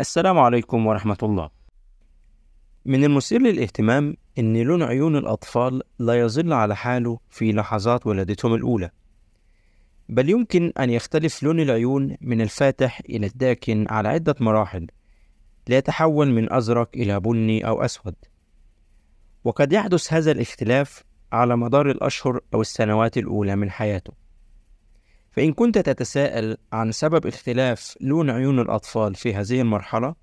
السلام عليكم ورحمة الله. من المثير للاهتمام إن لون عيون الأطفال لا يظل على حاله في لحظات ولادتهم الأولى، بل يمكن أن يختلف لون العيون من الفاتح إلى الداكن على عدة مراحل، ليتحول من أزرق إلى بني أو أسود. وقد يحدث هذا الاختلاف على مدار الأشهر أو السنوات الأولى من حياته. فإن كنت تتساءل عن سبب اختلاف لون عيون الأطفال في هذه المرحلة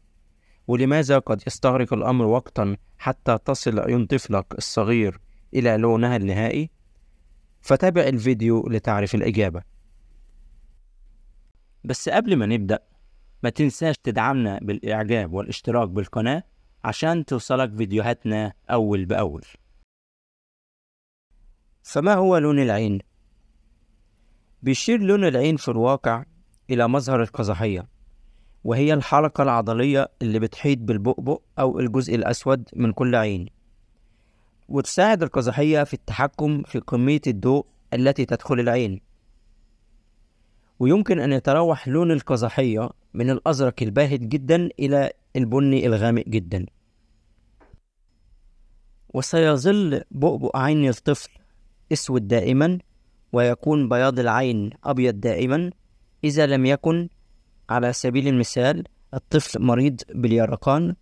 ولماذا قد يستغرق الأمر وقتا حتى تصل عيون طفلك الصغير إلى لونها النهائي فتابع الفيديو لتعرف الإجابة بس قبل ما نبدأ ما تنساش تدعمنا بالإعجاب والاشتراك بالقناة عشان توصلك فيديوهاتنا أول بأول فما هو لون العين؟ بيشير لون العين في الواقع إلى مظهر القزحية وهي الحلقة العضلية اللي بتحيط بالبؤبؤ أو الجزء الأسود من كل عين وتساعد القزحية في التحكم في كمية الضوء التي تدخل العين ويمكن أن يتراوح لون القزحية من الأزرق الباهت جدا إلى البني الغامق جدا وسيظل بؤبؤ عين الطفل أسود دائما ويكون بياض العين أبيض دائما إذا لم يكن على سبيل المثال الطفل مريض باليرقان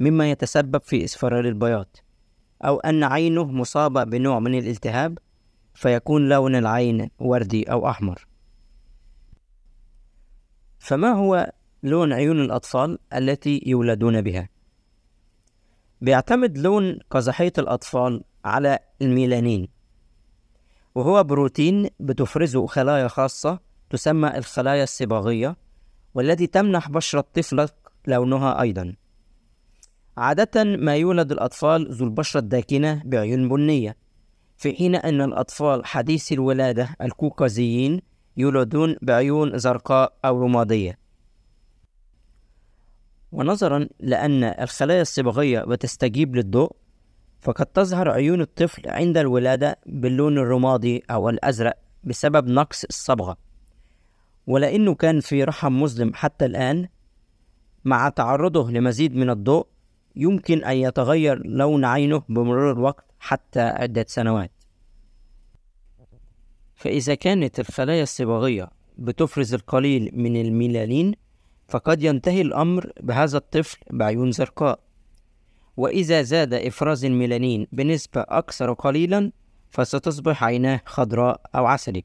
مما يتسبب في إصفرار البياض أو أن عينه مصابة بنوع من الالتهاب فيكون لون العين وردي أو أحمر فما هو لون عيون الأطفال التي يولدون بها؟ بيعتمد لون قزحية الأطفال على الميلانين وهو بروتين بتفرزه خلايا خاصة تسمى الخلايا الصباغية والتي تمنح بشرة طفلك لونها أيضا عادة ما يولد الأطفال ذو البشرة الداكنة بعيون بنية في حين أن الأطفال حديثي الولادة الكوكازيين يولدون بعيون زرقاء أو رمادية ونظرا لأن الخلايا الصبغية بتستجيب للضوء فقد تظهر عيون الطفل عند الولادة باللون الرمادي أو الأزرق بسبب نقص الصبغة ولأنه كان في رحم مظلم حتى الآن مع تعرضه لمزيد من الضوء يمكن أن يتغير لون عينه بمرور الوقت حتى عدة سنوات فإذا كانت الخلايا الصباغية بتفرز القليل من الميلانين فقد ينتهي الأمر بهذا الطفل بعيون زرقاء وإذا زاد إفراز الميلانين بنسبة أكثر قليلا فستصبح عيناه خضراء أو عسلي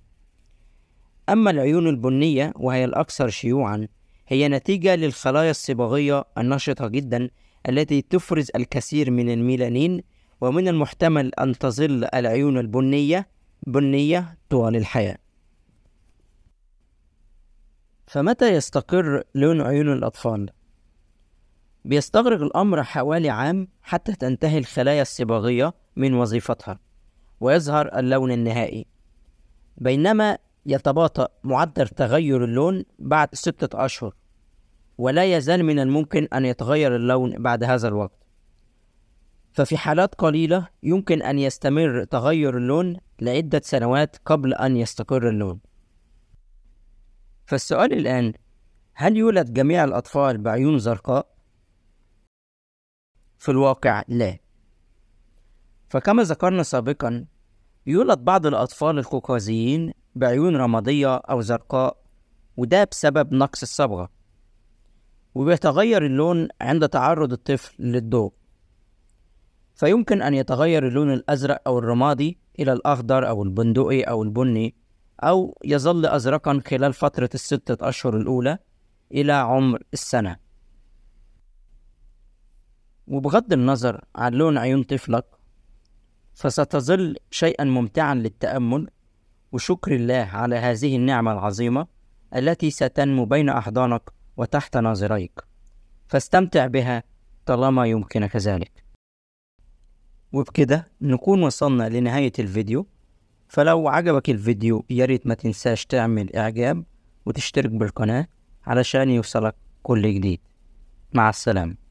أما العيون البنية وهي الأكثر شيوعا هي نتيجة للخلايا الصباغية النشطة جدا التي تفرز الكثير من الميلانين ومن المحتمل أن تظل العيون البنية بنية طوال الحياة فمتى يستقر لون عيون الأطفال؟ بيستغرق الأمر حوالي عام حتى تنتهي الخلايا الصباغية من وظيفتها ويظهر اللون النهائي بينما يتباطأ معدل تغير اللون بعد ستة أشهر ولا يزال من الممكن أن يتغير اللون بعد هذا الوقت ففي حالات قليلة يمكن أن يستمر تغير اللون لعدة سنوات قبل أن يستقر اللون فالسؤال الآن هل يولد جميع الأطفال بعيون زرقاء؟ في الواقع لا فكما ذكرنا سابقا يولد بعض الأطفال القوقازيين بعيون رمادية أو زرقاء وده بسبب نقص الصبغة وبيتغير اللون عند تعرض الطفل للضوء فيمكن أن يتغير اللون الأزرق أو الرمادي إلى الأخضر أو البندقي أو البني أو يظل أزرقا خلال فترة الستة أشهر الأولى إلى عمر السنة وبغض النظر عن لون عيون طفلك فستظل شيئا ممتعا للتأمل وشكر الله على هذه النعمة العظيمة التي ستنمو بين أحضانك وتحت ناظريك فاستمتع بها طالما يمكنك ذلك وبكده نكون وصلنا لنهاية الفيديو فلو عجبك الفيديو ياريت ما تنساش تعمل إعجاب وتشترك بالقناة علشان يوصلك كل جديد مع السلامة